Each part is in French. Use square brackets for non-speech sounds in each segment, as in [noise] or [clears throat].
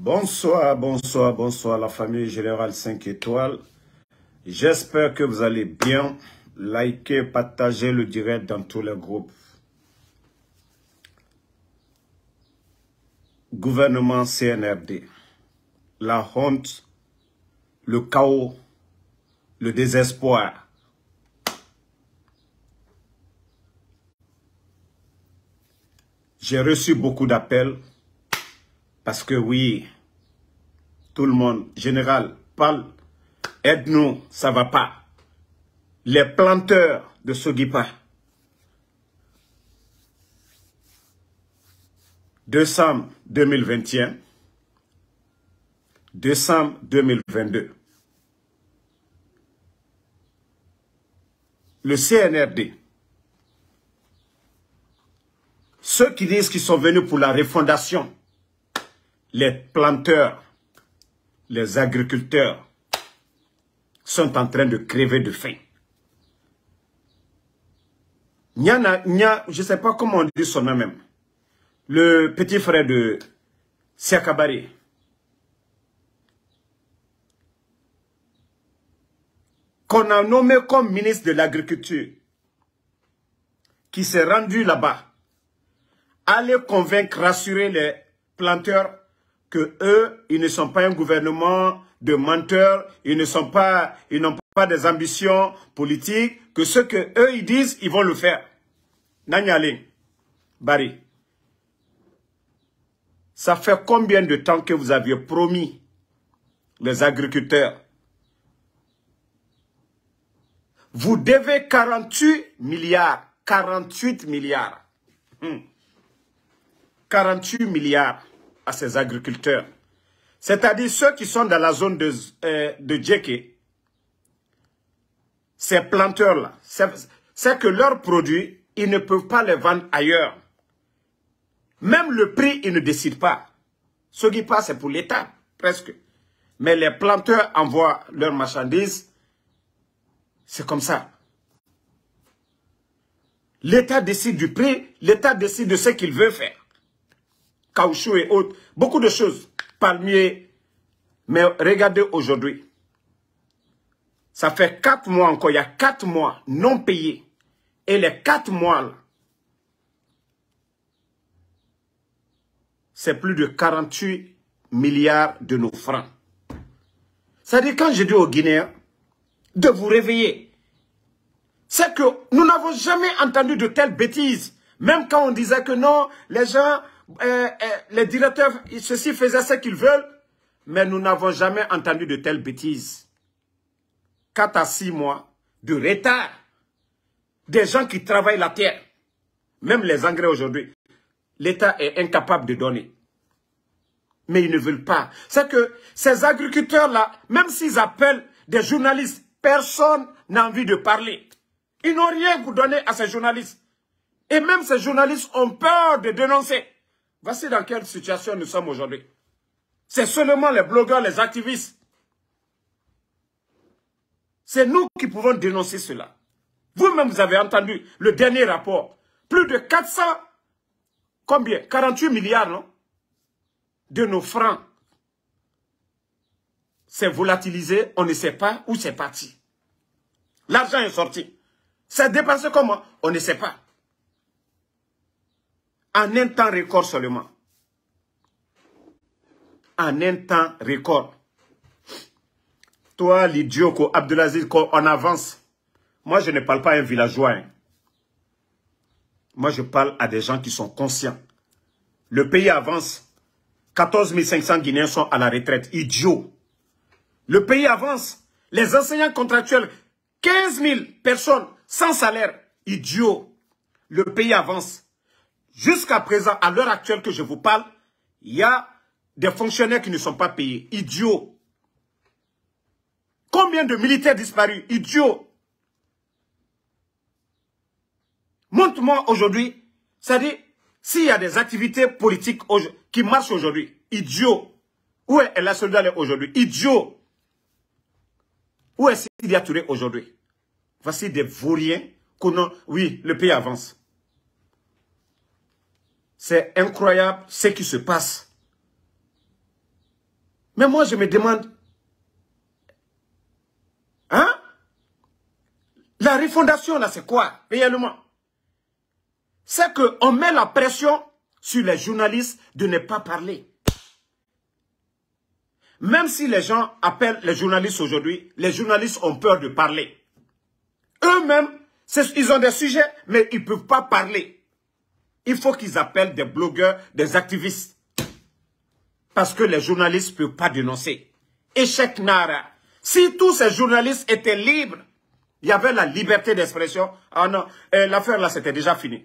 Bonsoir, bonsoir, bonsoir la famille Générale 5 étoiles. J'espère que vous allez bien. Likez, partagez le direct dans tous les groupes. Gouvernement CNRD. La honte, le chaos, le désespoir. J'ai reçu beaucoup d'appels parce que oui, tout le monde, général, parle. Aide-nous, ça va pas. Les planteurs de Sogipa. décembre 2021, décembre 2022. Le CNRD, ceux qui disent qu'ils sont venus pour la refondation les planteurs, les agriculteurs sont en train de crever de faim. je ne sais pas comment on dit son nom même, le petit frère de Siakabari, qu'on a nommé comme ministre de l'Agriculture, qui s'est rendu là-bas, aller convaincre, rassurer les planteurs que eux, ils ne sont pas un gouvernement de menteurs, ils ne sont pas, ils n'ont pas des ambitions politiques, que ce que eux ils disent, ils vont le faire. Nanyaling, Barry, ça fait combien de temps que vous aviez promis les agriculteurs Vous devez 48 milliards, 48 milliards, 48 hmm. milliards à ses agriculteurs. C'est-à-dire ceux qui sont dans la zone de, euh, ces planteurs-là, c'est que leurs produits, ils ne peuvent pas les vendre ailleurs. Même le prix, ils ne décident pas. Ce qui passe, c'est pour l'État, presque. Mais les planteurs envoient leurs marchandises. C'est comme ça. L'État décide du prix, l'État décide de ce qu'il veut faire caoutchouc et autres, beaucoup de choses, palmiers. Mais regardez aujourd'hui, ça fait 4 mois encore, il y a quatre mois non payés. Et les quatre mois, c'est plus de 48 milliards de nos francs. ça dit quand j'ai dis aux Guinéens de vous réveiller, c'est que nous n'avons jamais entendu de telles bêtises. Même quand on disait que non, les gens eh, eh, les directeurs, ceux-ci faisaient ce qu'ils veulent, mais nous n'avons jamais entendu de telles bêtises. Quatre à six mois de retard des gens qui travaillent la terre, même les engrais aujourd'hui, l'État est incapable de donner. Mais ils ne veulent pas. C'est que ces agriculteurs-là, même s'ils appellent des journalistes, personne n'a envie de parler. Ils n'ont rien vous donner à ces journalistes. Et même ces journalistes ont peur de dénoncer. Voici dans quelle situation nous sommes aujourd'hui. C'est seulement les blogueurs, les activistes. C'est nous qui pouvons dénoncer cela. Vous-même, vous avez entendu le dernier rapport. Plus de 400, combien 48 milliards, non De nos francs. C'est volatilisé, on ne sait pas où c'est parti. L'argent est sorti. C'est dépassé comment On ne sait pas en un temps record seulement. En un temps record. Toi, l'idiot qu'on Abdelaziz, on avance. Moi, je ne parle pas à un villageois. Hein. Moi, je parle à des gens qui sont conscients. Le pays avance. 14 500 Guinéens sont à la retraite. Idiot. Le pays avance. Les enseignants contractuels, 15 000 personnes sans salaire. Idiot. Le pays avance. Jusqu'à présent, à l'heure actuelle que je vous parle, il y a des fonctionnaires qui ne sont pas payés. Idiot. Combien de militaires disparus Idiot. Montre-moi aujourd'hui, c'est-à-dire, s'il y a des activités politiques qui marchent aujourd'hui, Idiot. Où est la solidarité aujourd'hui Idiot. Où est ce y a Touré aujourd'hui Voici des vauriens. Oui, le pays avance. C'est incroyable ce qui se passe. Mais moi, je me demande, hein? La refondation, là, c'est quoi, réellement? C'est qu'on met la pression sur les journalistes de ne pas parler. Même si les gens appellent les journalistes aujourd'hui, les journalistes ont peur de parler. Eux-mêmes, ils ont des sujets, mais ils ne peuvent pas parler il faut qu'ils appellent des blogueurs, des activistes. Parce que les journalistes ne peuvent pas dénoncer. Échec Nara. Si tous ces journalistes étaient libres, il y avait la liberté d'expression. Ah non, euh, l'affaire là, c'était déjà fini.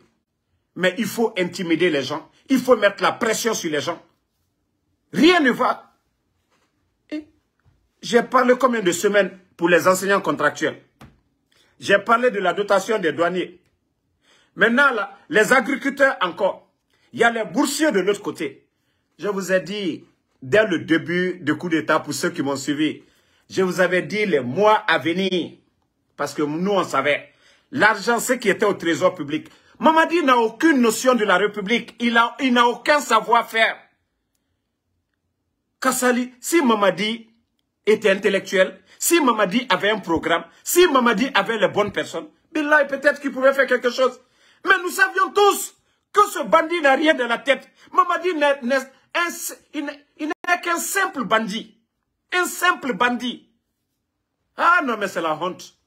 Mais il faut intimider les gens. Il faut mettre la pression sur les gens. Rien ne va. J'ai parlé combien de semaines pour les enseignants contractuels J'ai parlé de la dotation des douaniers. Maintenant, là, les agriculteurs encore. Il y a les boursiers de l'autre côté. Je vous ai dit, dès le début du coup d'État, pour ceux qui m'ont suivi, je vous avais dit les mois à venir. Parce que nous, on savait. L'argent, ce qui était au trésor public. Mamadi n'a aucune notion de la République. Il n'a aucun savoir-faire. Kassali, si Mamadi était intellectuel, si Mamadi avait un programme, si Mamadi avait les bonnes personnes, Billah, peut-être qu'il pouvait faire quelque chose. Mais nous savions tous que ce bandit n'a rien dans la tête. Maman dit Mamadi n'est qu'un simple bandit. Un simple bandit. Ah non, mais c'est la honte.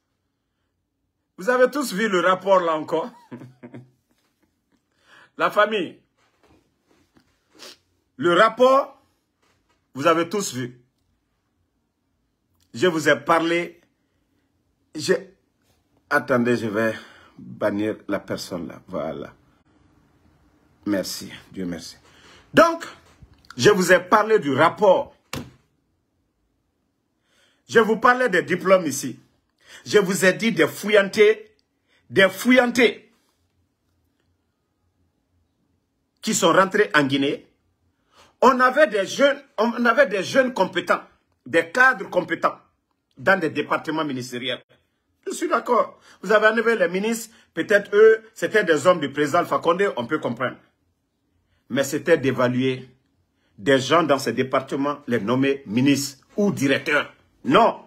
Vous avez tous vu le rapport là encore. [laughs] la famille. Le rapport, vous avez tous vu. Je vous ai parlé. Je... Attendez, je vais bannir la personne là. Voilà. Merci, Dieu merci. Donc, je vous ai parlé du rapport. Je vous parlais des diplômes ici. Je vous ai dit des fouillantés, des fouillantés qui sont rentrés en Guinée. On avait des jeunes, on avait des jeunes compétents, des cadres compétents dans des départements ministériels. Je suis d'accord. Vous avez enlevé les ministres. Peut-être eux, c'était des hommes du président Alpha on peut comprendre. Mais c'était d'évaluer des gens dans ces départements, les nommer ministres ou directeurs. Non.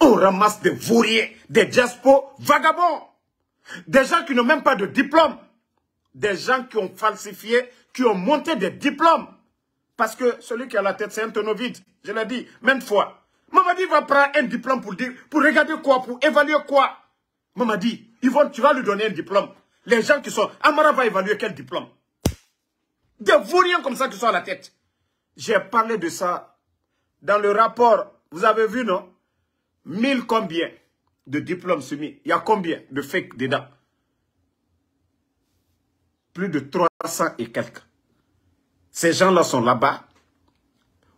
On ramasse des vourriers, des diaspos vagabonds. Des gens qui n'ont même pas de diplôme. Des gens qui ont falsifié, qui ont monté des diplômes. Parce que celui qui a la tête, c'est un tonneau vide. Je l'ai dit même fois. Maman il va prendre un diplôme pour dire, pour regarder quoi, pour évaluer quoi. Maman vont, tu vas lui donner un diplôme. Les gens qui sont... Amara va évaluer quel diplôme Des rien comme ça qui sont à la tête. J'ai parlé de ça dans le rapport. Vous avez vu, non 1000 combien de diplômes soumis Il y a combien de fake dedans Plus de 300 et quelques. Ces gens-là sont là-bas.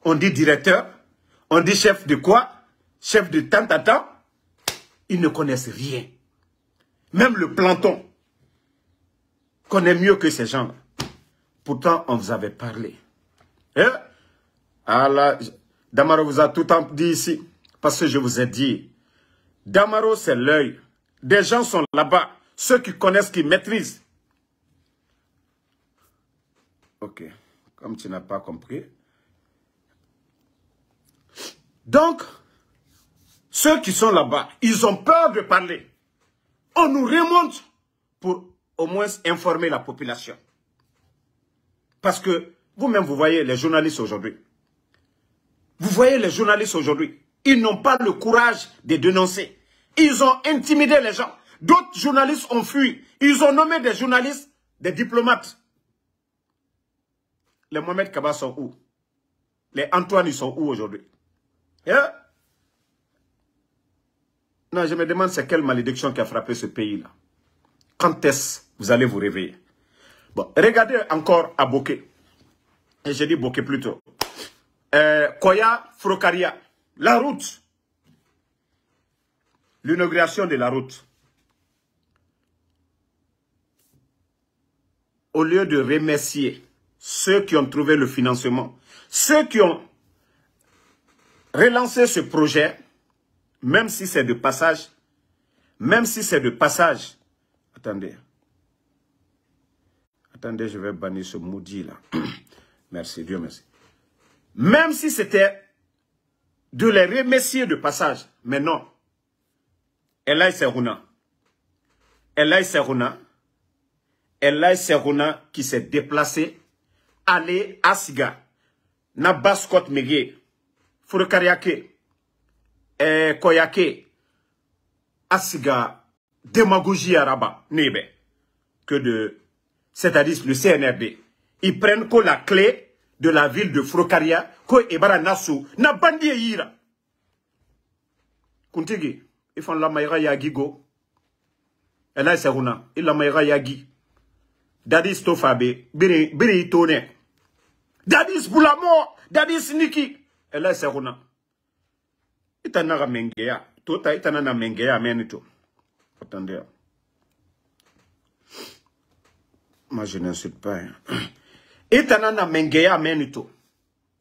On dit directeur, on dit chef de quoi Chef de tant à tant Ils ne connaissent rien. Même le planton connaît mieux que ces gens. Pourtant, on vous avait parlé. Hein? Damaro vous a tout le temps dit ici, parce que je vous ai dit, Damaro c'est l'œil. Des gens sont là-bas, ceux qui connaissent, qui maîtrisent. Ok, comme tu n'as pas compris, donc, ceux qui sont là-bas, ils ont peur de parler. On nous remonte pour au moins informer la population. Parce que vous-même, vous voyez les journalistes aujourd'hui. Vous voyez les journalistes aujourd'hui. Ils n'ont pas le courage de dénoncer. Ils ont intimidé les gens. D'autres journalistes ont fui. Ils ont nommé des journalistes, des diplomates. Les Mohamed Kaba sont où Les Antoine, ils sont où aujourd'hui eh? Non, je me demande c'est quelle malédiction qui a frappé ce pays-là. Quand est-ce vous allez vous réveiller Bon, regardez encore à Boké. Et j'ai dit Boké plutôt. Euh, Koya Frocaria, la route. L'inauguration de la route. Au lieu de remercier ceux qui ont trouvé le financement, ceux qui ont relancer ce projet, même si c'est de passage, même si c'est de passage, attendez, attendez, je vais bannir ce maudit là. [clears throat] merci, Dieu merci. Même si c'était de les remercier de passage, mais non. Elaï Seruna, Elaï Seruna, Elaï Serruna qui s'est déplacé, Aller à Siga, Nabas Scott forokariake eh, koyake asiga démagogie araba nebe que de c'est-à-dire le CNRD ils prennent que la clé de la ville de Frokaria ko ebara nasu na bandie yira kuntigi ifan la mayra ya gigo ela seguna ila mayra ya gi dadis tofabe biri biri tone dadis bulamo dadis niki ela segona itana e ga mengeya tota itana e na mengeya amene to attendez moi je n'insulte pas itana e na mengeya amene to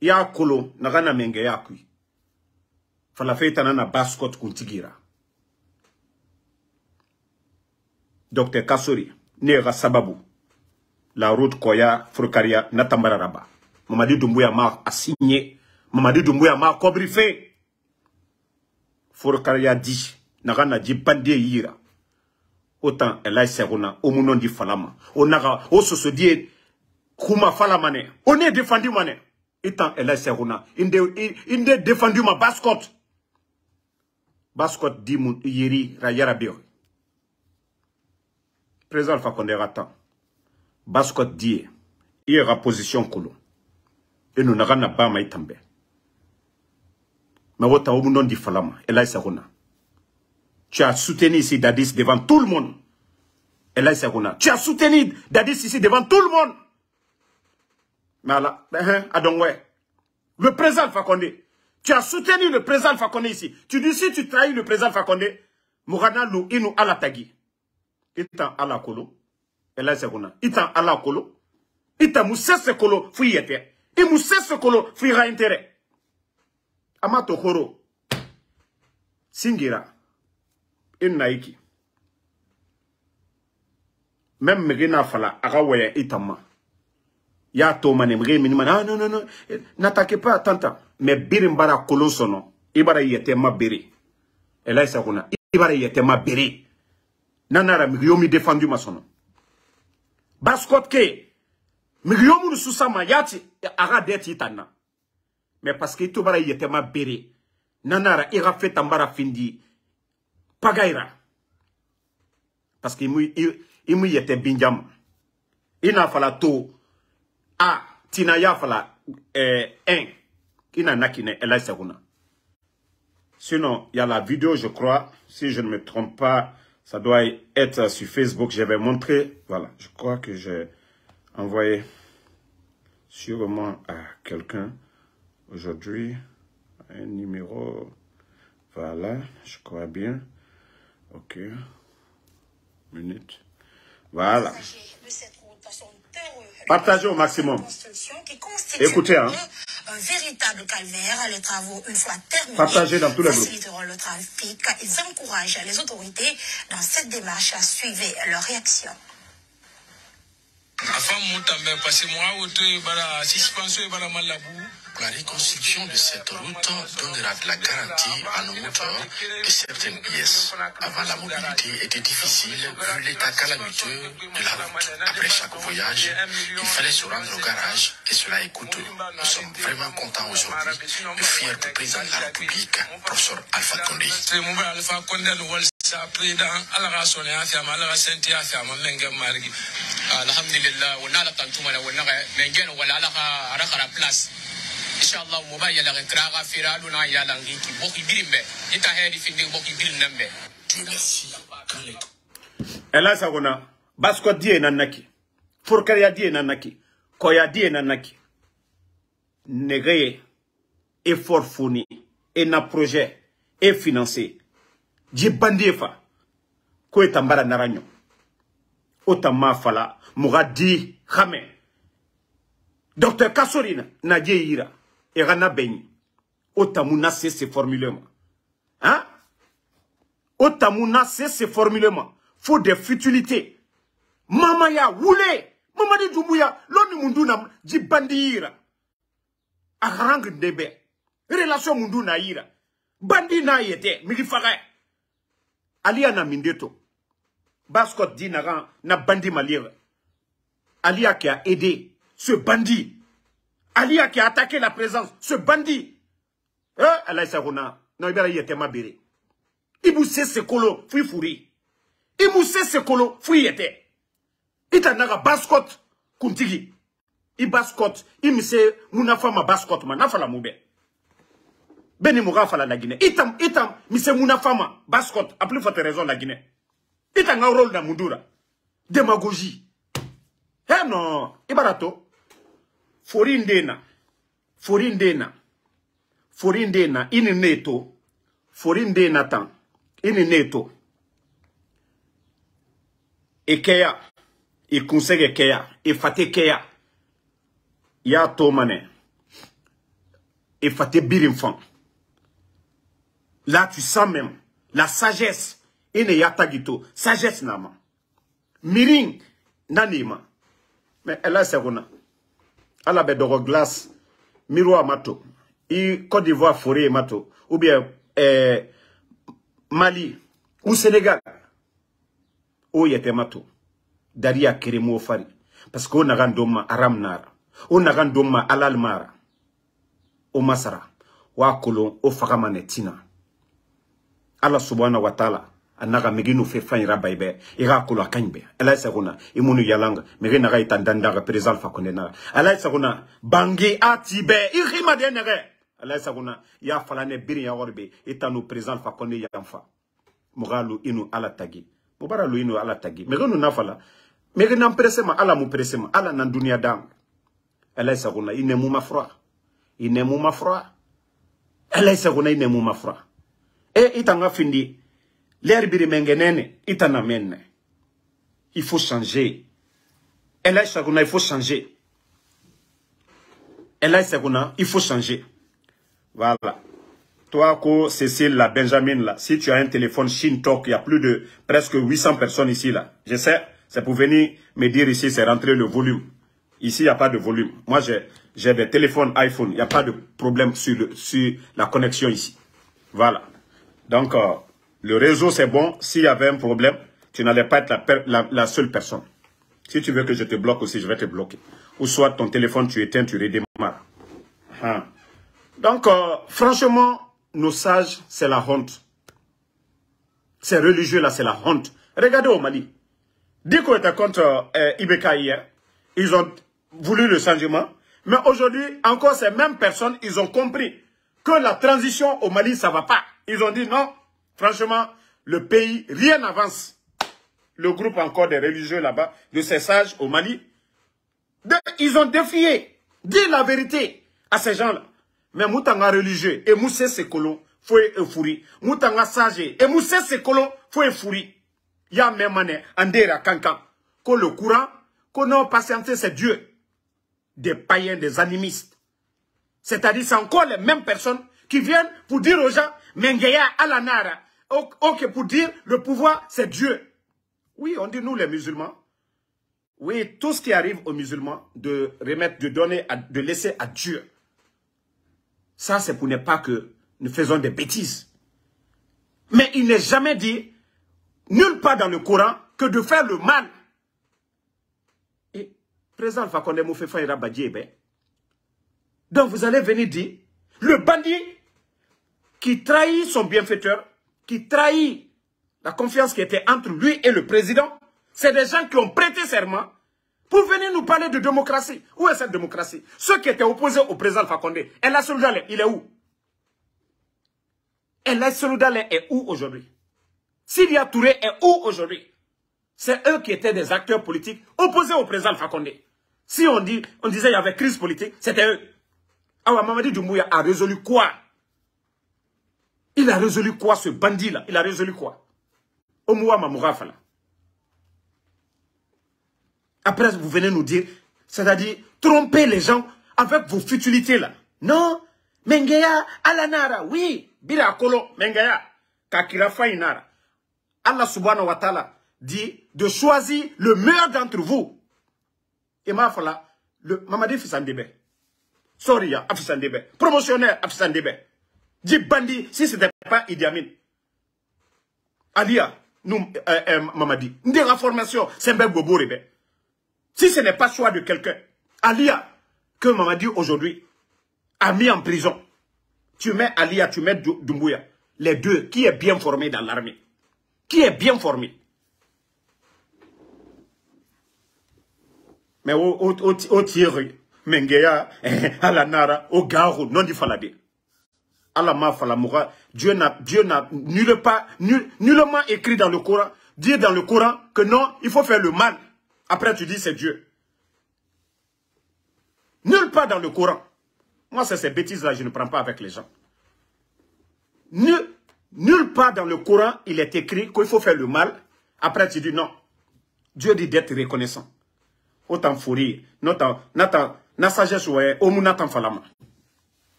ya kolo naga na mengeya kui fala fe itana na bascot kuntigira Dr. Kasuri ne ga sababu la route koya furkaria na tambararaba Mamadi Dumbuya ma a signé mamadi dumbuya ma kobri fe forokara ya di naga na ji bande yira otan elai segona o munon di falama o naga o soso die kuma falama ne o ne defandi mane itan elai segona inde inde defandi ma bascot bascot di mun yiri ra yarabio président fa konderata bascot die ira position kolo eno naga na bama itambe Mais vous avez de Falama. Et là, Tu as soutenu ici Dadis devant tout le monde. Et là, Tu as soutenu Dadis ici devant tout le monde. Mais là, eh, hein, Le président Fakonde. Tu as soutenu le président Fakonde ici. Tu dis si tu trahis le président Fakonde, Mourana Lou Inou Alatagi. Itan Alakolo. Et kolo. Itan Alakolo. Itan Moussese Kolo. Fouillete. Et se Kolo. Fouillera intérêt. amatohoro singira innaiki e même mege na fala aga waya itama ya to mane mege minima ah, non non non n'attaquez pas tanta mais birim bara kolon sono ibara yete ma bere elaisa kuna ibara yete ma bere nanara mege yomi défendu ma sono baskot ke mege yomu susama yati aga det itana Parce que tout le monde était béré nanara il a fait mbara findi pagaira Parce qu'il mu était binjama inafala n'a fallu tout a tina y'a fala eh, un qui na na kinɛ ɛla saguna sinon il y a la vidéo je crois si je ne me trompe pas ça doit être sur Facebook je vais montrer voilà je crois que j'ai envoyé sûrement à quelqu'un aujourd'hui. Un numéro, voilà, je crois bien. Ok, minute. Voilà. Partagez au maximum. Écoutez, hein. Un véritable calvaire, les travaux, une fois terminés, Partagez dans tous les faciliteront le trafic. Ils encouragent les autorités dans cette démarche à suivre leur réaction. La femme, parce que moi, et la malabou la reconstruction de cette route donnera de la garantie à nos moteurs de certaines pièces. Avant, la mobilité était difficile vu l'état calamiteux de la route. Après chaque voyage, il fallait se rendre au garage et cela est coûteux. Nous sommes vraiment contents aujourd'hui et fiers du président de la République, professeur Alpha Condé. inchallah moba yalaxe kiraxa fera ado na yalangiki boki birim ɓe ita heeri finde boki birim nan ɓe ela sagona basko diye nan naki furkarya diye nan naki koya diye nan naki negeye e fort fourni e na projet e financé je bandie fa ko e tambara naraɲo o tanma fala muga di xame docteur kasori na na je yira erana Beni. otamuna c'est ses formulema hein otamuna c'est ses formulements. faut des futilités mama ya wule mama di l'on loni A rang arang ndebe relation munduna ira bandi na yete milifare. ali ana mindeto di dit na bandi malire Alia qui a aidé ce bandi. Alia qui a attaqué la présence, ce bandit. Eh, hein? Aruna, ibara non, il Il Il mousse Sekolo, fui fouri. ce Sekolo, fui était. Itanaga bascot kuntigi. I bascot, i mise, munafa fama baskot, ma fala moube. Beni mouga fala la Guinée. Itam, itam, mise mouna fama, bascot. a plus forte raison la Guinée. Itanga rôle na mundura. Démagogie. Eh non, ibarato. fori ndena fori ndena fori ndena ini neto fori ndena tan ini neto ekeya ikunsege keya ifate e e keya ya tomane ifate e birinfan là tu sens même la sagesse ine yatagito sagesse nama mirin nanima mais ela segona ala bɛ dɔgɔ glace miroir ma to i Côte d'Ivoire forêt ma to ou bien eh, Mali ou Sénégal o yɛtɛ ma to dari y'a kere m'o fari parce que o nagan don ma aram nara o nagan don ma alal mara o masara wa kolon o faga ma nɛ tina ala subhanahu wa taala anaka mege no fe fan yira bayibɛ i k'a kolo a kaɲi bɛɛ ala ye sago na i minnu yalanga mege naga i tan dandaga perezan fa kɔnɛ naga ala ye sago na bange a ti bɛɛ i himaden nɛgɛ ala ye sago na i y'a fala nɛ biri ya wɔri be i e ta no perezan fa kɔnɛ yan fa mɔgɔ lo i no ala tagi mobara lo i no ala tagi mege no nafala mege nan perese ma ala mu perese ma ala nan duniya dan ala ye sago na i nɛmu ma fura i nɛmu ma fura ala ye sago na i nɛmu ma fura e i tan ka findi L'air birimengenene, itanamene. Il faut changer. là, il faut changer. il faut changer. Voilà. Toi, Cécile, la Benjamin, là, si tu as un téléphone Shintok, il y a plus de presque 800 personnes ici, là. Je sais, c'est pour venir me dire ici, c'est rentrer le volume. Ici, il n'y a pas de volume. Moi, j'ai des téléphones iPhone. Il n'y a pas de problème sur, la connexion ici. Voilà. Donc, euh, le réseau, c'est bon. S'il y avait un problème, tu n'allais pas être la, seule personne. Si tu veux que je te bloque aussi, je vais te bloquer. Ou soit ton téléphone, tu éteins, tu redémarres. Ah. Donc, euh, franchement, nos sages, c'est la honte. Ces religieux-là, c'est la honte. Regardez au Mali. Dès était contre euh, hier, ils ont voulu le changement. Mais aujourd'hui, encore ces mêmes personnes, ils ont compris que la transition au Mali, ça ne va pas. Ils ont dit non, Franchement, le pays, rien n'avance. Le groupe encore des religieux là-bas, de ces sages au Mali, ils ont défié, dit la vérité à ces gens-là. Mais Moutanga religieux et Moussé colons faut être Fouri. Moutanga sage et Moussé Sekolo, Il y Fouri. Ya memane, Andera Kankan. Que le courant, qu'on a patienté, ces dieux, Des païens, des animistes. C'est-à-dire, c'est encore les mêmes personnes qui viennent pour dire aux gens, Mengeya Alanara, Ok, pour dire le pouvoir, c'est Dieu. Oui, on dit nous les musulmans. Oui, tout ce qui arrive aux musulmans, de remettre, de donner, de laisser à Dieu. Ça, c'est pour ne pas que nous faisons des bêtises. Mais il n'est jamais dit, nulle part dans le Coran, que de faire le mal. Et qu'on Fakonde Condé et eh ben, donc vous allez venir dire, le bandit qui trahit son bienfaiteur qui trahit la confiance qui était entre lui et le président, c'est des gens qui ont prêté serment pour venir nous parler de démocratie. Où est cette démocratie Ceux qui étaient opposés au président Fakonde, El Assoudale, il est où El Assoudale est où aujourd'hui Sylvia Touré est où aujourd'hui C'est eux qui étaient des acteurs politiques opposés au président Fakonde. Si on, dit, on disait qu'il y avait crise politique, c'était eux. Alors Mamadi Doumbouya a résolu quoi il a résolu quoi ce bandit-là Il a résolu quoi Omoua Mamourafala. Après, vous venez nous dire, c'est-à-dire tromper les gens avec vos futilités-là. Non Mengeya Alanara, oui, Bira Kolo, Mengeya, Kakira Fainara. Allah subhanahu wa ta'ala dit de choisir le meilleur d'entre vous. Et mafala le Mamadi Fisandebe. Soria, Afisandebe. Promotionnaire, Afissandebe bandi si ce n'est pas Idi Amin. Alia, nous, euh, euh, Mamadi, nous la formation, c'est Bobo Rebe. Si ce n'est pas choix de quelqu'un, Alia, que Mamadi aujourd'hui a mis en prison, tu mets Alia, tu mets Dumbuya les deux, qui est bien formé dans l'armée, qui est bien formé. Mais au, au, Mengea, Alanara, [laughs] au Garou, non du Falabé. Allah m'a Dieu n'a, Dieu n'a nulle part, nul, nullement écrit dans le Coran, Dieu dans le Coran que non, il faut faire le mal. Après, tu dis c'est Dieu. Nulle part dans le Coran. Moi, c'est ces bêtises-là, je ne prends pas avec les gens. Nul, nulle part dans le Coran, il est écrit qu'il faut faire le mal. Après, tu dis non. Dieu dit d'être reconnaissant. Autant fourrir.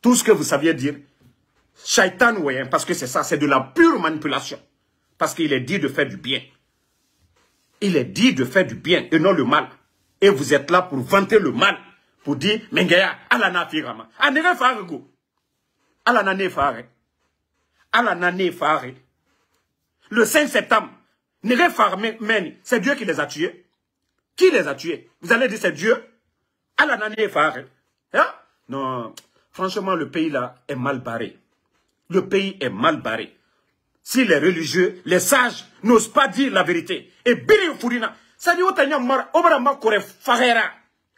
Tout ce que vous saviez dire, Shaitan, hein, parce que c'est ça, c'est de la pure manipulation. Parce qu'il est dit de faire du bien. Il est dit de faire du bien et non le mal. Et vous êtes là pour vanter le mal. Pour dire, alana firama. Ah, le 5 septembre, c'est Dieu qui les a tués. Qui les a tués Vous allez dire c'est Dieu hein? Non, franchement, le pays là est mal barré le pays est mal barré. Si les religieux, les sages n'osent pas dire la vérité. Et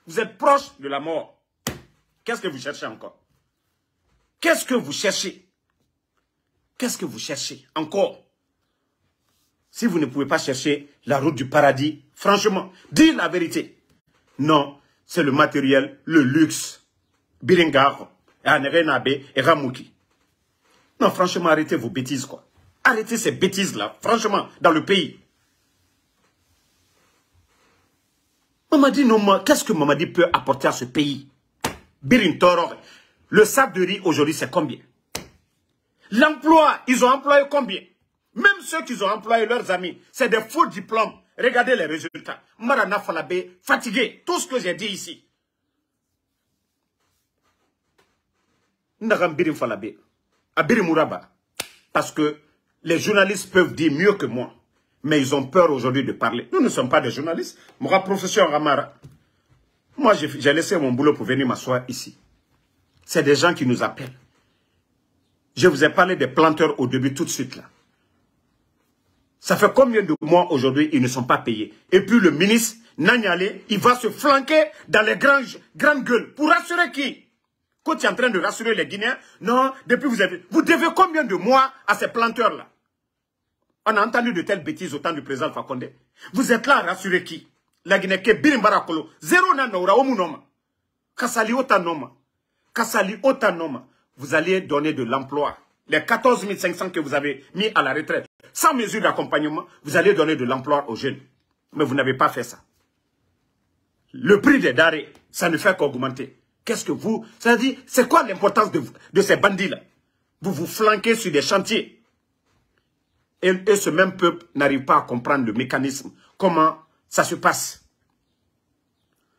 vous êtes proche de la mort. Qu'est-ce que vous cherchez encore Qu'est-ce que vous cherchez Qu'est-ce que vous cherchez encore Si vous ne pouvez pas chercher la route du paradis, franchement, dites la vérité. Non, c'est le matériel, le luxe. Biringar, Anerenabe et Ramouki. Non, franchement, arrêtez vos bêtises, quoi. Arrêtez ces bêtises-là, franchement, dans le pays. Mamadi qu'est-ce que Mamadi peut apporter à ce pays le sac de riz aujourd'hui, c'est combien L'emploi, ils ont employé combien Même ceux qui ont employé leurs amis, c'est des faux diplômes. Regardez les résultats. Marana Falabé, fatigué, tout ce que j'ai dit ici. Ndagam Birin Falabé à Mouraba, Parce que les journalistes peuvent dire mieux que moi. Mais ils ont peur aujourd'hui de parler. Nous ne sommes pas des journalistes. Moi, professeur Ramara, moi, j'ai laissé mon boulot pour venir m'asseoir ici. C'est des gens qui nous appellent. Je vous ai parlé des planteurs au début tout de suite là. Ça fait combien de mois aujourd'hui ils ne sont pas payés Et puis le ministre, Nanyale, il va se flanquer dans les grandes, grandes gueules pour rassurer qui tu es en train de rassurer les Guinéens. Non, depuis vous avez... Vous devez combien de mois à ces planteurs-là On a entendu de telles bêtises au temps du président Fakonde. Vous êtes là à rassurer qui La Guinée qui est bien Zéro nanaura omunoma. Kassali otanoma. Kassali otanoma. Vous allez donner de l'emploi. Les 14 500 que vous avez mis à la retraite, sans mesure d'accompagnement, vous allez donner de l'emploi aux jeunes. Mais vous n'avez pas fait ça. Le prix des darés, ça ne fait qu'augmenter. Qu'est-ce que vous... C'est-à-dire, c'est quoi l'importance de, ces bandits-là Vous vous flanquez sur des chantiers. Et, et ce même peuple n'arrive pas à comprendre le mécanisme. Comment ça se passe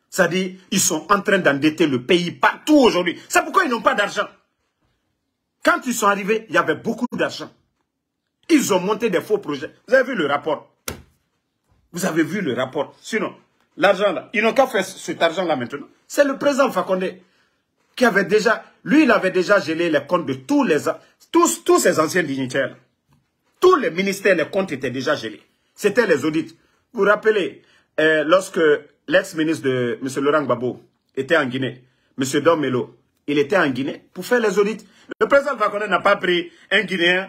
C'est-à-dire, ils sont en train d'endetter le pays partout aujourd'hui. C'est pourquoi ils n'ont pas d'argent. Quand ils sont arrivés, il y avait beaucoup d'argent. Ils ont monté des faux projets. Vous avez vu le rapport Vous avez vu le rapport Sinon, l'argent là, ils n'ont qu'à faire cet argent là maintenant. C'est le président Fakonde qui avait déjà, lui, il avait déjà gelé les comptes de tous les, tous, tous ses anciens dignitaires. Tous les ministères, les comptes étaient déjà gelés. C'était les audits. Vous vous rappelez, euh, lorsque l'ex-ministre de M. Laurent Gbagbo était en Guinée, M. Domelo, il était en Guinée pour faire les audits. Le président Fakonde n'a pas pris un Guinéen.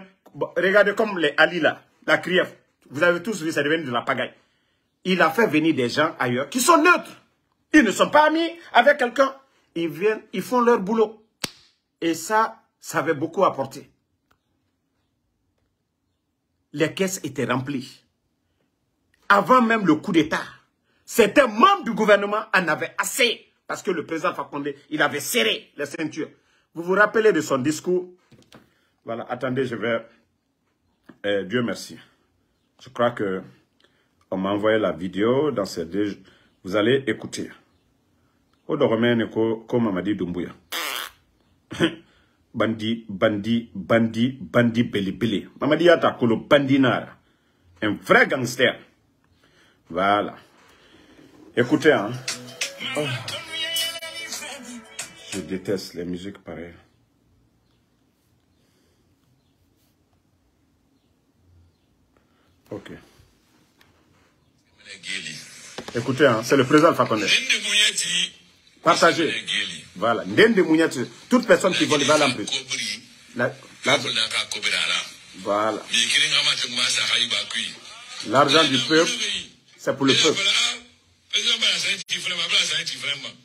Regardez comme les Ali là, la CRIEF. Vous avez tous vu, ça devenu de la pagaille. Il a fait venir des gens ailleurs qui sont neutres. Ils ne sont pas amis avec quelqu'un. Ils viennent, ils font leur boulot. Et ça, ça avait beaucoup apporté. Les caisses étaient remplies. Avant même le coup d'État, certains membres du gouvernement en avaient assez. Parce que le président Fakonde, il avait serré les ceintures. Vous vous rappelez de son discours Voilà, attendez, je vais... Euh, Dieu merci. Je crois que on m'a envoyé la vidéo dans ces deux... Vous allez écouter au dɔgɔmɛ ko ko mamadi dumbuya. [laughs] bandi bandi bandi bandi beli. mamadi Yata ta kolo bandi nara un vrai gangster voilà écoutez hein oh. je déteste les musiques pareilles ok écoutez hein c'est le président Fakonde Partagez. Voilà. Toute personne qui vole va l'emprunter. Voilà. L'argent du peuple, c'est pour le peuple.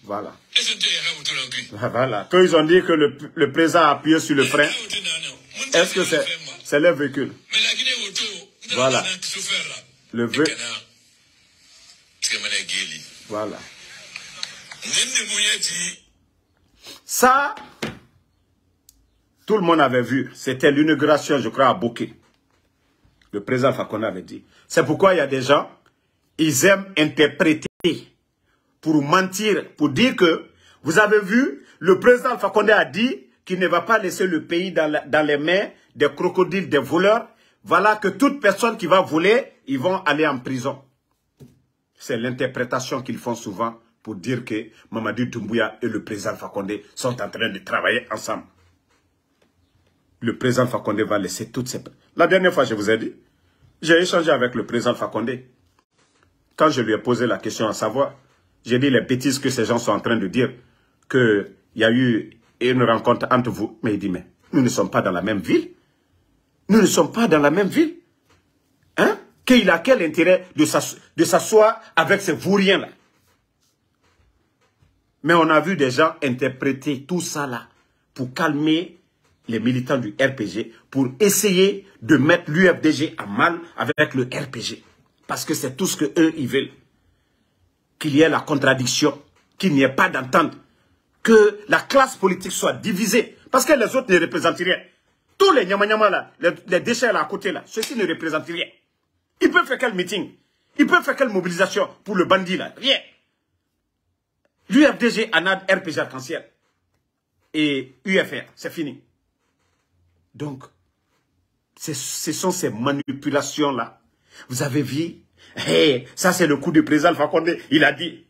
Voilà. [laughs] Voilà. Quand ils ont dit que le, le président a appuyé sur le frein, est-ce que c'est c'est leur véhicule Voilà. Le véhicule. Voilà. Ça, tout le monde avait vu. C'était l'inauguration, je crois, à Bokeh. Le président Fakonde avait dit. C'est pourquoi il y a des gens, ils aiment interpréter pour mentir, pour dire que, vous avez vu, le président Fakonde a dit qu'il ne va pas laisser le pays dans, dans, les mains des crocodiles, des voleurs. Voilà que toute personne qui va voler, ils vont aller en prison. C'est l'interprétation qu'ils font souvent pour dire que Mamadou Doumbouya et le président Fakonde sont en train de travailler ensemble. Le président Fakonde va laisser toutes ses... La dernière fois, je vous ai dit, j'ai échangé avec le président Fakonde. Quand je lui ai posé la question à savoir, j'ai dit les bêtises que ces gens sont en train de dire, qu'il y a eu une rencontre entre vous. Mais il dit, mais nous ne sommes pas dans la même ville. Nous ne sommes pas dans la même ville. Hein? Qu'il a quel intérêt de s'asseoir avec ces vauriens-là mais on a vu des gens interpréter tout ça là pour calmer les militants du RPG, pour essayer de mettre l'UFDG à mal avec le RPG. Parce que c'est tout ce qu'eux, ils veulent. Qu'il y ait la contradiction, qu'il n'y ait pas d'entente, que la classe politique soit divisée, parce que les autres ne représentent rien. Tous les nyamanyama là, les, les, déchets là à côté là, ceux-ci ne représentent rien. Ils peuvent faire quel meeting Ils peuvent faire quelle mobilisation pour le bandit là Rien L'UFDG, ANAD, RPG Arc-en-Ciel et UFR, c'est fini. Donc, ce sont ces manipulations-là. Vous avez vu eh, Ça, c'est le coup de président Alpha Il a dit,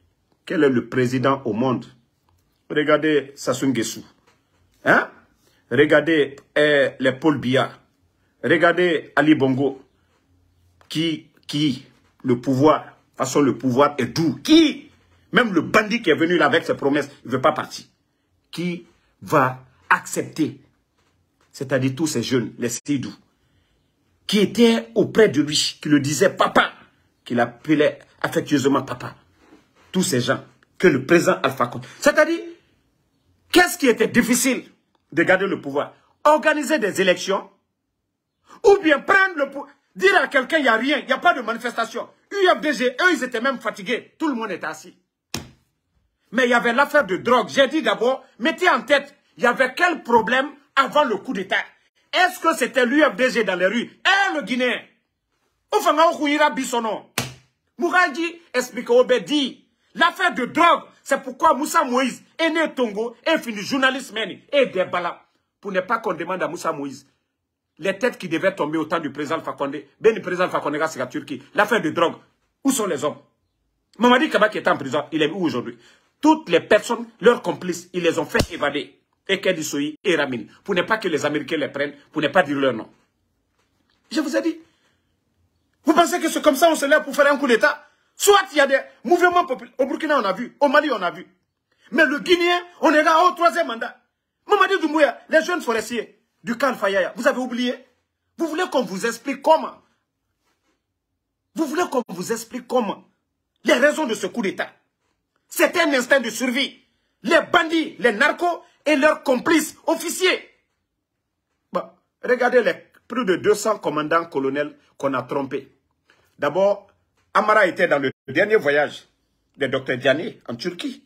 quel est le président au monde Regardez Sassou Nguessou. Hein? Regardez eh, les Paul Biya. Regardez Ali Bongo. Qui, qui, le pouvoir, de toute façon, le pouvoir est doux. Qui même le bandit qui est venu là avec ses promesses, il ne veut pas partir. Qui va accepter, c'est-à-dire tous ces jeunes, les Sidou, qui étaient auprès de lui, qui le disaient papa, qui appelait affectueusement papa. Tous ces gens que le président Alpha Condé. C'est-à-dire, qu'est-ce qui était difficile de garder le pouvoir Organiser des élections ou bien prendre le pouvoir. Dire à quelqu'un, il n'y a rien, il n'y a pas de manifestation. UFDG, eux, ils étaient même fatigués. Tout le monde était assis. Mais il y avait l'affaire de drogue. J'ai dit d'abord, mettez en tête, il y avait quel problème avant le coup d'État Est-ce que c'était l'UFDG dans les rues Eh, le Guinéen Mouradji explique Obedi. L'affaire de drogue, c'est pourquoi Moussa Moïse est né Tongo, est fini journaliste est et Pour ne pas qu'on demande à Moussa Moïse les têtes qui devaient tomber au temps du président Fakonde, ben le président Fakonde, c'est la Turquie, l'affaire de drogue. Où sont les hommes Mamadi Kabak est en prison, il est où aujourd'hui toutes les personnes, leurs complices, ils les ont fait évader. et Ramin. Pour ne pas que les Américains les prennent, pour ne pas dire leur nom. Je vous ai dit. Vous pensez que c'est comme ça on se lève pour faire un coup d'État Soit il y a des mouvements populaires. Au Burkina, on a vu. Au Mali, on a vu. Mais le Guinéen, on est là au troisième mandat. Mamadi Doumbouya, les jeunes forestiers du camp Fayaya, vous avez oublié Vous voulez qu'on vous explique comment Vous voulez qu'on vous explique comment Les raisons de ce coup d'État c'est un instinct de survie. Les bandits, les narcos et leurs complices officiers. regardez les plus de 200 commandants colonels qu'on a trompés. D'abord, Amara était dans le dernier voyage des docteurs Diané en Turquie.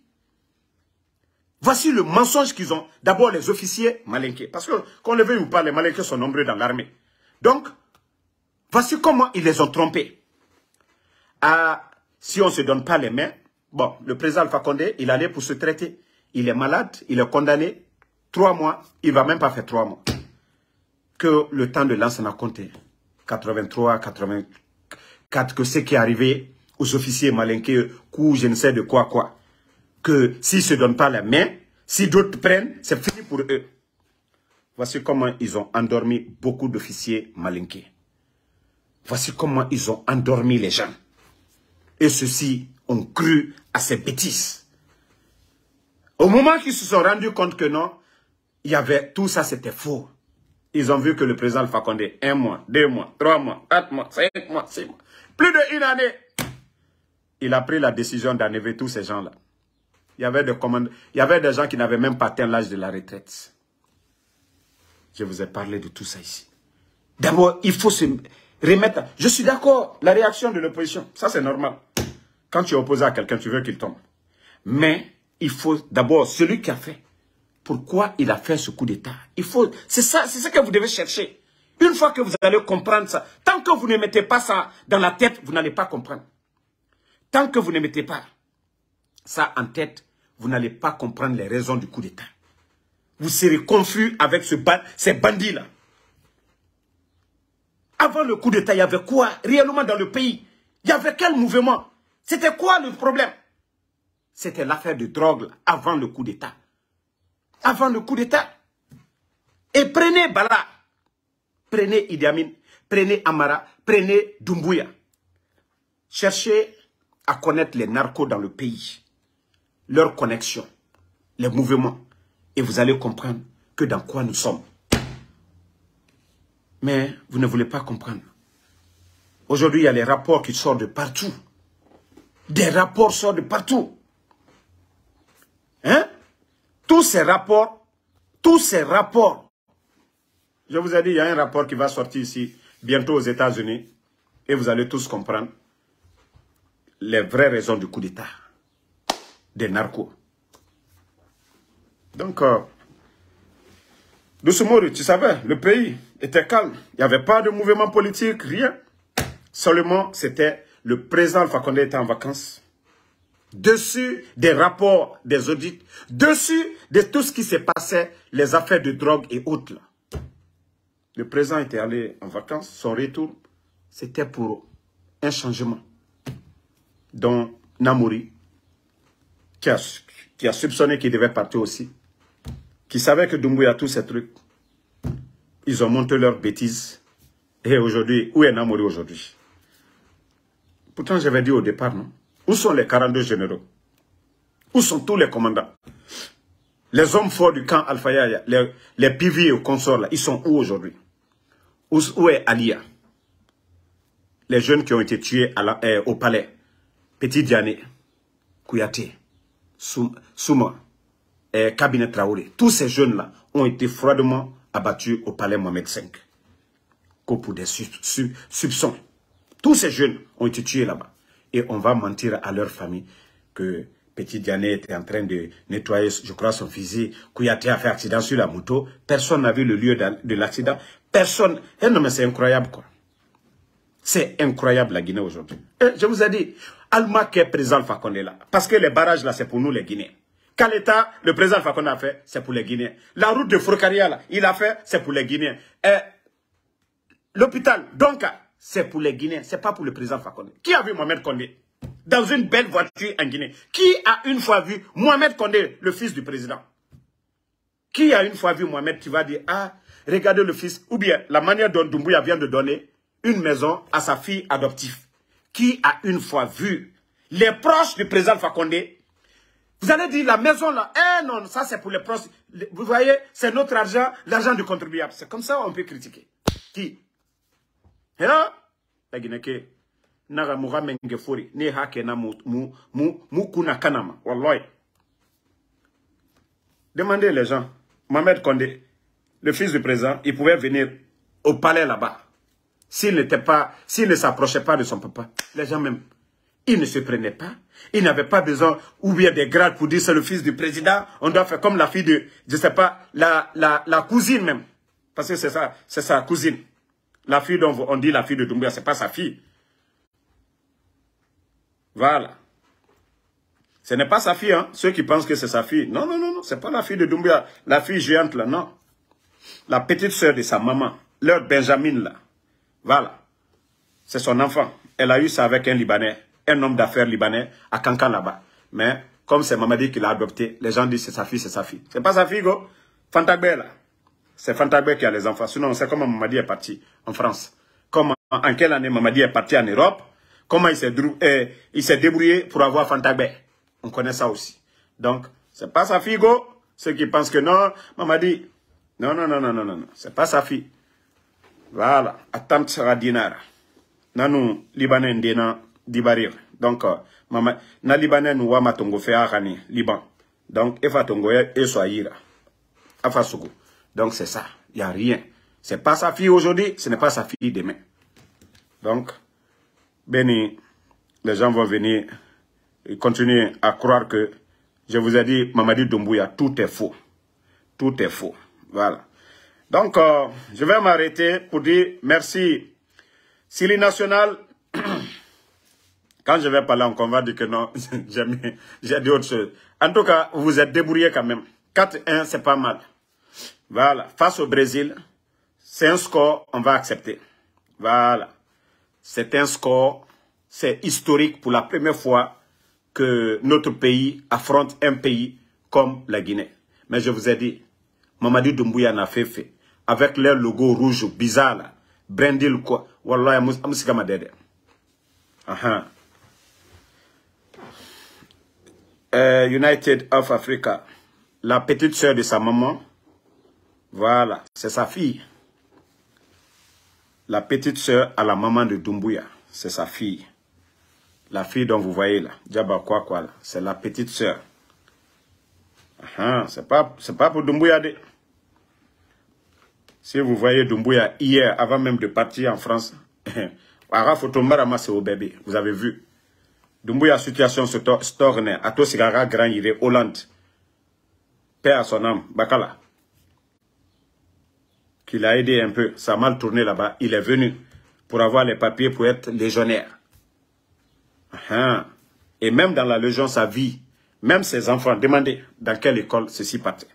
Voici le mensonge qu'ils ont. D'abord, les officiers malinqués. Parce que, qu'on le veuille ou pas, les malinqués sont nombreux dans l'armée. Donc, voici comment ils les ont trompés. Ah, si on ne se donne pas les mains, Bon, le président Alpha il allait pour se traiter. Il est malade, il est condamné. Trois mois, il ne va même pas faire trois mois. Que le temps de lance a compté. 83, 84, que ce qui est arrivé aux officiers malinqués, coup, je ne sais de quoi, quoi. Que s'ils ne se donnent pas la main, si d'autres prennent, c'est fini pour eux. Voici comment ils ont endormi beaucoup d'officiers malinqués. Voici comment ils ont endormi les gens. Et ceux-ci ont cru à ces bêtises. Au moment qu'ils se sont rendus compte que non, il y avait tout ça, c'était faux. Ils ont vu que le président Alpha Condé, un mois, deux mois, trois mois, quatre mois, cinq mois, six mois, plus d'une année, il a pris la décision d'enlever tous ces gens-là. Il y avait des commandes, il y avait des gens qui n'avaient même pas atteint l'âge de la retraite. Je vous ai parlé de tout ça ici. D'abord, il faut se remettre. Je suis d'accord, la réaction de l'opposition, ça c'est normal. Quand tu es opposé à quelqu'un, tu veux qu'il tombe. Mais il faut d'abord celui qui a fait. Pourquoi il a fait ce coup d'État Il faut, c'est ça, c'est ce que vous devez chercher. Une fois que vous allez comprendre ça, tant que vous ne mettez pas ça dans la tête, vous n'allez pas comprendre. Tant que vous ne mettez pas ça en tête, vous n'allez pas comprendre les raisons du coup d'État. Vous serez confus avec ce ces bandits-là. Avant le coup d'État, il y avait quoi réellement dans le pays Il y avait quel mouvement c'était quoi le problème C'était l'affaire de drogue avant le coup d'État. Avant le coup d'État. Et prenez Bala, prenez Idi prenez Amara, prenez Dumbuya. Cherchez à connaître les narcos dans le pays, leurs connexions, les mouvements. Et vous allez comprendre que dans quoi nous sommes. Mais vous ne voulez pas comprendre. Aujourd'hui, il y a les rapports qui sortent de partout. Des rapports sortent de partout. Hein? Tous ces rapports, tous ces rapports. Je vous ai dit, il y a un rapport qui va sortir ici, bientôt aux États-Unis, et vous allez tous comprendre les vraies raisons du coup d'État, des narcos. Donc, euh, tu savais, le pays était calme. Il n'y avait pas de mouvement politique, rien. Seulement, c'était le président Alpha était en vacances, dessus des rapports des audits, dessus de tout ce qui s'est passé. les affaires de drogue et autres. Le président était allé en vacances, son retour, c'était pour un changement dont Namori, qui a, qui soupçonné qu'il devait partir aussi, qui savait que Doumbouya, tous ces trucs, ils ont monté leurs bêtises. Et aujourd'hui, où est Namori aujourd'hui Pourtant, j'avais dit au départ, non Où sont les 42 généraux Où sont tous les commandants Les hommes forts du camp Alpha Yaya, les, les au consort, ils sont où aujourd'hui où, est Alia Les jeunes qui ont été tués euh, au palais. Petit Diané, Kouyaté, Souma, Cabinet Traoré. Tous ces jeunes-là ont été froidement abattus au palais Mohamed V. pour des tous ces jeunes ont été tués là-bas. Et on va mentir à leur famille que Petit Diané était en train de nettoyer, je crois, son physique. Kouyaté a fait accident sur la moto. Personne n'a vu le lieu de l'accident. Personne. Eh non, mais c'est incroyable, quoi. C'est incroyable, la Guinée, aujourd'hui. Eh, je vous ai dit, Alma qui est président Fakonde là. Parce que les barrages, là, c'est pour nous, les Guinéens. Quand l'État, le président Fakonde a fait, c'est pour les Guinéens. La route de Frocaria, là, il a fait, c'est pour les Guinéens. Eh, l'hôpital, donc, c'est pour les Guinéens, c'est pas pour le président Fakonde. Qui a vu Mohamed Kondé dans une belle voiture en Guinée Qui a une fois vu Mohamed Kondé, le fils du président Qui a une fois vu Mohamed, qui va dire, ah, regardez le fils, ou bien la manière dont Doumbouya vient de donner une maison à sa fille adoptive. Qui a une fois vu les proches du président Fakonde vous allez dire, la maison là, eh non, ça c'est pour les proches. Vous voyez, c'est notre argent, l'argent du contribuable. C'est comme ça qu'on peut critiquer. Qui demandez les gens Mohamed Kondé le fils du président il pouvait venir au palais là-bas s'il n'était pas s'il ne s'approchait pas de son papa les gens même il ne se prenait pas il n'avait pas besoin ou bien des grades pour dire c'est le fils du président on doit faire comme la fille de je sais pas la la cousine même parce que c'est ça c'est sa cousine la fille dont on dit la fille de Doumbia, ce n'est pas sa fille. Voilà. Ce n'est pas sa fille, hein. Ceux qui pensent que c'est sa fille. Non, non, non, non. Ce n'est pas la fille de Doumbia. La fille géante, là, non. La petite sœur de sa maman. Leur Benjamin, là. Voilà. C'est son enfant. Elle a eu ça avec un Libanais, un homme d'affaires libanais, à Cancan, là-bas. Mais, comme c'est Mamadi qu'il l'a adopté, les gens disent c'est sa fille, c'est sa fille. n'est pas sa fille, go. Fantagbé, c'est Fantagbe qui a les enfants. Sinon, on sait comment Mamadi est parti en France. Comment, en quelle année Mamadi est parti en Europe. Comment il s'est eh, débrouillé pour avoir Fantagbe. On connaît ça aussi. Donc, c'est pas sa fille, go. Ceux qui pensent que non, Mamadi. Non, non, non, non, non, non, non. C'est pas sa fille. Voilà. Attente sera dinar. Nanou, Libanais, Ndena, Dibarir. Donc, euh, mama, na Libanais, nous, Wamatongo, Féahani, Liban. Donc, Efa Tongo, Esoaira. Afasugo. Donc c'est ça, il n'y a rien. Ce n'est pas sa fille aujourd'hui, ce n'est pas sa fille demain. Donc, béni, les gens vont venir et continuer à croire que, je vous ai dit, Mamadi Doumbouya, tout est faux. Tout est faux. Voilà. Donc, euh, je vais m'arrêter pour dire merci. Sili National, [coughs] quand je vais parler en on va dire que non, [laughs] j'ai dit autre chose. En tout cas, vous êtes débrouillés quand même. 4-1, c'est pas mal. Voilà. Face au Brésil, c'est un score, on va accepter. Voilà. C'est un score, c'est historique pour la première fois que notre pays affronte un pays comme la Guinée. Mais je vous ai dit, Mamadou Doumbouya n'a fait fait. Avec leur logo rouge bizarre, là. Brindil quoi. Wallah, Dede. Euh, United of Africa, la petite sœur de sa maman, voilà, c'est sa fille. La petite sœur à la maman de Doumbouya, c'est sa fille. La fille dont vous voyez là, Djaba quoi quoi là, c'est la petite sœur. Ah, c'est pas, pas pour Doumbouya. Si vous voyez Doumbouya hier, avant même de partir en France, [laughs] au bébé, vous avez vu. Doumbouya situation se torne, Ato Sigara Grand Iré, Hollande. père à son âme, Bakala qu'il a aidé un peu. Ça a mal tourné là-bas. Il est venu pour avoir les papiers pour être légionnaire. et même dans la Légion, sa vie, même ses enfants demandaient dans quelle école ceci partait.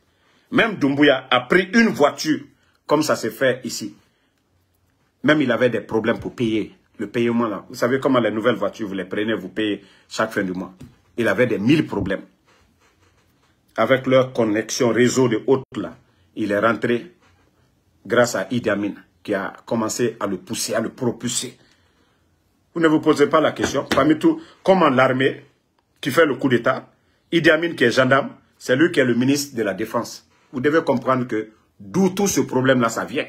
Même Dumbuya a pris une voiture, comme ça s'est fait ici. Même il avait des problèmes pour payer. Le paiement là, vous savez comment les nouvelles voitures, vous les prenez, vous payez chaque fin du mois. Il avait des mille problèmes. Avec leur connexion réseau de haute là, il est rentré grâce à Idi Amin, qui a commencé à le pousser, à le propulser. Vous ne vous posez pas la question, parmi tout, comment l'armée qui fait le coup d'État, Idi Amin qui est gendarme, c'est lui qui est le ministre de la Défense. Vous devez comprendre que d'où tout ce problème-là, ça vient.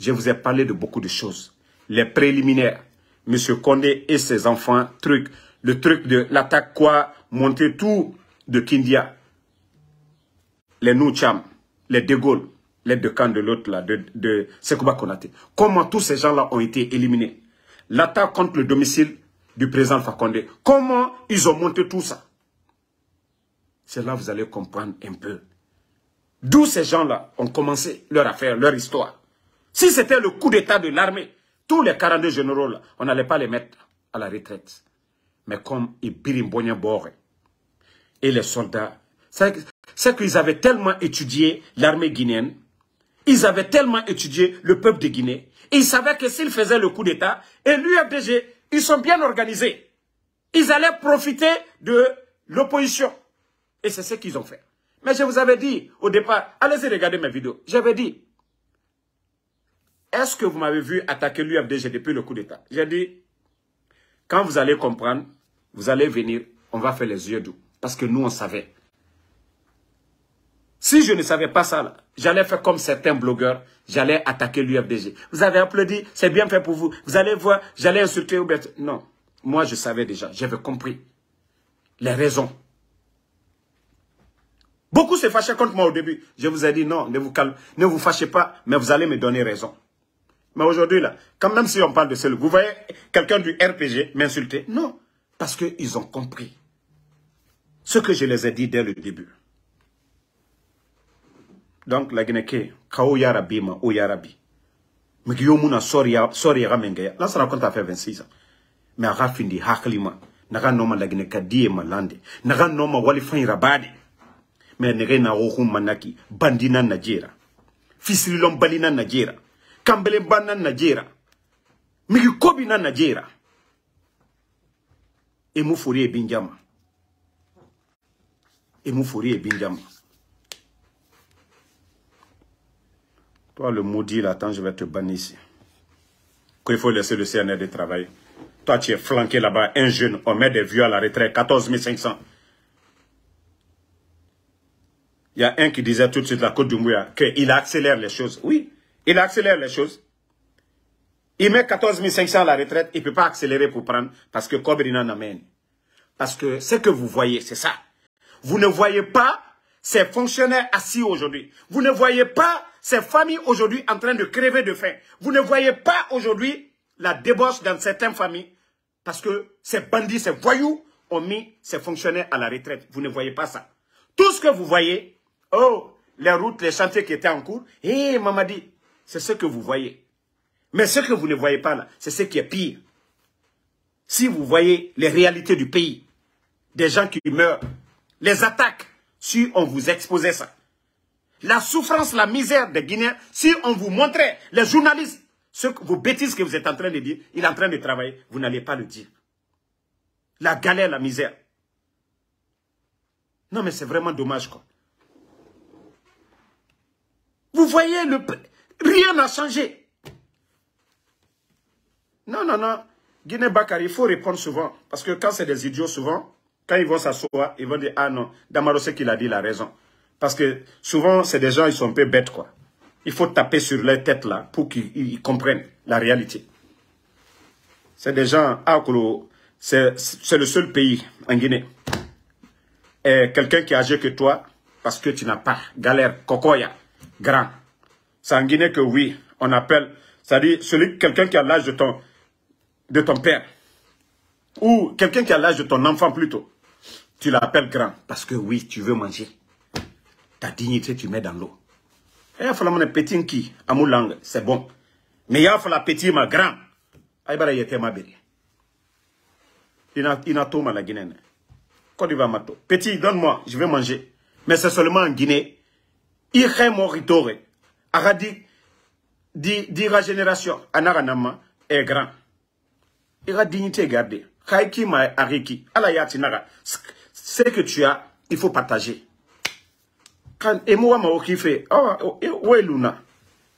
Je vous ai parlé de beaucoup de choses. Les préliminaires, M. Condé et ses enfants, truc, le truc de l'attaque quoi, monter tout de Kindia, les Noucham, les De Gaulle, l'aide de camp de l'autre, là, de, Sekouba Konate. Comment tous ces gens-là ont été éliminés L'attaque contre le domicile du président Fakonde. Comment ils ont monté tout ça C'est là que vous allez comprendre un peu. D'où ces gens-là ont commencé leur affaire, leur histoire. Si c'était le coup d'état de l'armée, tous les 42 généraux, là, on n'allait pas les mettre à la retraite. Mais comme Ibirimbonya Boré et les soldats, c'est qu'ils avaient tellement étudié l'armée guinéenne ils avaient tellement étudié le peuple de Guinée. ils savaient que s'ils faisaient le coup d'État, et l'UFDG, ils sont bien organisés. Ils allaient profiter de l'opposition. Et c'est ce qu'ils ont fait. Mais je vous avais dit au départ, allez-y regarder mes vidéos. J'avais dit, est-ce que vous m'avez vu attaquer l'UFDG depuis le coup d'État J'ai dit, quand vous allez comprendre, vous allez venir, on va faire les yeux doux. Parce que nous, on savait. Si je ne savais pas ça, j'allais faire comme certains blogueurs, j'allais attaquer l'UFDG. Vous avez applaudi, c'est bien fait pour vous. Vous allez voir, j'allais insulter Hubert. Non, moi je savais déjà, j'avais compris les raisons. Beaucoup se fâchaient contre moi au début. Je vous ai dit non, ne vous ne vous fâchez pas, mais vous allez me donner raison. Mais aujourd'hui là, quand même si on parle de cela, vous voyez quelqu'un du RPG m'insulter Non, parce qu'ils ont compris ce que je les ai dit dès le début. donc la lagineke kawo ya rabbi ma o ya rabbi migi yo muna sori ya sori ya menge la sara konta fe 26 ans me aga findi haklima naga noma la lagine kadie na naga noma wali fain rabade me nege na rohu manaki bandina na fisri lom balina na najera kambele banna najera migi kobi na na najera emu fori e binjama emu fori e binjama le maudit, là, attends, je vais te bannir ici. Qu'il faut laisser le CNR de travail. Toi, tu es flanqué là-bas, un jeune, on met des vieux à la retraite, 14 500. Il y a un qui disait tout de suite, la Côte du qu'il accélère les choses. Oui, il accélère les choses. Il met 14 500 à la retraite, il ne peut pas accélérer pour prendre, parce que Kobrinan amène. Parce que ce que vous voyez, c'est ça. Vous ne voyez pas ces fonctionnaires assis aujourd'hui. Vous ne voyez pas ces familles aujourd'hui en train de crever de faim. Vous ne voyez pas aujourd'hui la débauche dans certaines familles parce que ces bandits, ces voyous ont mis ces fonctionnaires à la retraite. Vous ne voyez pas ça. Tout ce que vous voyez, oh, les routes, les chantiers qui étaient en cours, hé, eh, Mamadi, c'est ce que vous voyez. Mais ce que vous ne voyez pas là, c'est ce qui est pire. Si vous voyez les réalités du pays, des gens qui meurent, les attaques, si on vous exposait ça. La souffrance, la misère des Guinéens, si on vous montrait, les journalistes, ce que, vos bêtises que vous êtes en train de dire, il est en train de travailler, vous n'allez pas le dire. La galère, la misère. Non mais c'est vraiment dommage quoi. Vous voyez, le... rien n'a changé. Non, non, non. Guinée-Bakar, il faut répondre souvent. Parce que quand c'est des idiots, souvent, quand ils vont s'asseoir, ils vont dire, ah non, Damaro, sait qu'il a dit, la raison. Parce que souvent, c'est des gens, ils sont un peu bêtes, quoi. Il faut taper sur leur tête, là, pour qu'ils comprennent la réalité. C'est des gens, c'est le seul pays en Guinée. quelqu'un qui est âgé que toi, parce que tu n'as pas galère, cocoya, grand. C'est en Guinée que oui, on appelle, c'est-à-dire celui quelqu'un qui a l'âge de ton, de ton père, ou quelqu'un qui a l'âge de ton enfant plutôt. Tu l'appelles grand parce que oui, tu veux manger. Ta dignité, tu mets dans l'eau. Il il faut un petit qui, à mon langue, c'est bon. Mais il faut la petit ma grand. Il a, ma béri. Ina, ina à la Guinée. il va m'attendre, Petit, donne-moi, je vais manger. Mais c'est seulement en Guinée. Il Ire moritore. Aradi, di, di régénération. Anaranama est grand. a dignité gardée. Kaiki ma ariki. Ala yati naga ce que tu as, il faut partager. Quand Emoua m'a fait, oh, où est Luna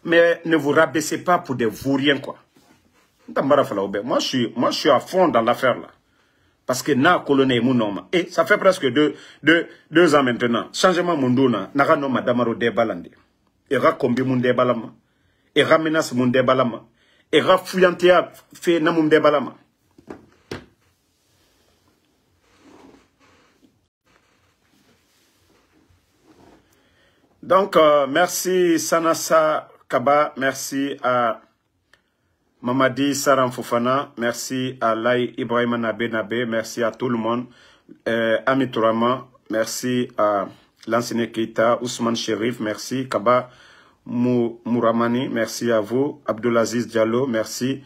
Mais ne vous rabaissez pas pour des vauriens, quoi. Moi je, suis, moi, je suis à fond dans l'affaire, là. Parce que na colonel mon Et ça fait presque deux, deux, deux ans maintenant. Changement mon dos, naga no madamaro et ra kombi mon et ra menace mon ra Era a fait na mon debalama. Donc, euh, merci Sanasa Kaba, merci à Mamadi Saram Fofana, merci à Lai Ibrahim Nabe merci à tout le monde, euh, Amiturama, merci à Lansine Keita, Ousmane Sherif, merci Kaba Mouramani, merci à vous, Abdulaziz Diallo, merci.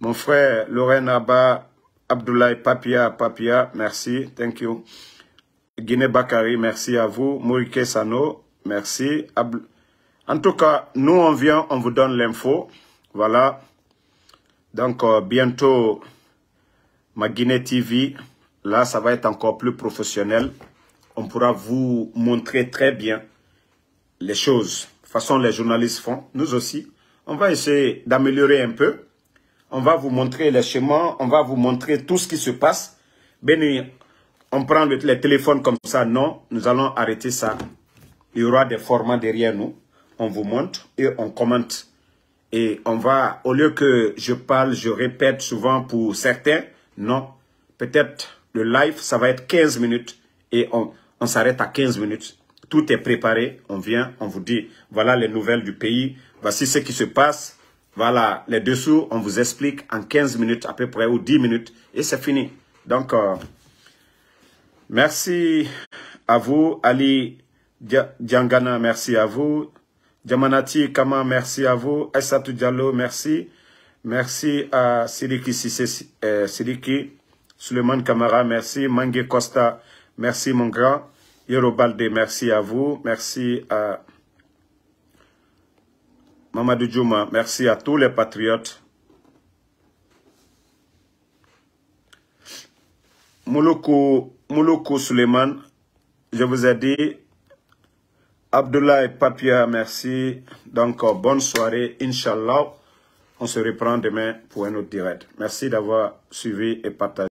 Mon frère Lorraine Abba, Abdoulaye Papia, Papia, merci, thank you. Guinée Bakari, merci à vous. Mourike Sano, Merci. En tout cas, nous, on vient, on vous donne l'info. Voilà. Donc, euh, bientôt, ma Guinée TV, là, ça va être encore plus professionnel. On pourra vous montrer très bien les choses, de façon les journalistes font, nous aussi. On va essayer d'améliorer un peu. On va vous montrer les chemins, on va vous montrer tout ce qui se passe. Béni, on prend les téléphones comme ça. Non, nous allons arrêter ça. Il y aura des formats derrière nous. On vous montre et on commente. Et on va, au lieu que je parle, je répète souvent pour certains, non. Peut-être le live, ça va être 15 minutes et on, s'arrête à 15 minutes. Tout est préparé, on vient, on vous dit, voilà les nouvelles du pays, voici ce qui se passe, voilà les dessous, on vous explique en 15 minutes à peu près ou 10 minutes et c'est fini. Donc, euh, merci à vous, Ali Diangana, merci à vous. Diamanati Kama, merci à vous. Aïssatou Diallo, merci. Merci à Siriki Sissé, euh, Suleiman Kamara, merci. Mangue Costa, merci mon grand. Yerobalde, merci à vous. Merci à Mamadou Djouma, merci à tous les patriotes. Mouloko, Mouloko Suleiman, je vous ai dit, et Papia, merci. Donc, euh, bonne soirée, Inch'Allah. On se reprend demain pour un autre direct. Merci d'avoir suivi et partagé.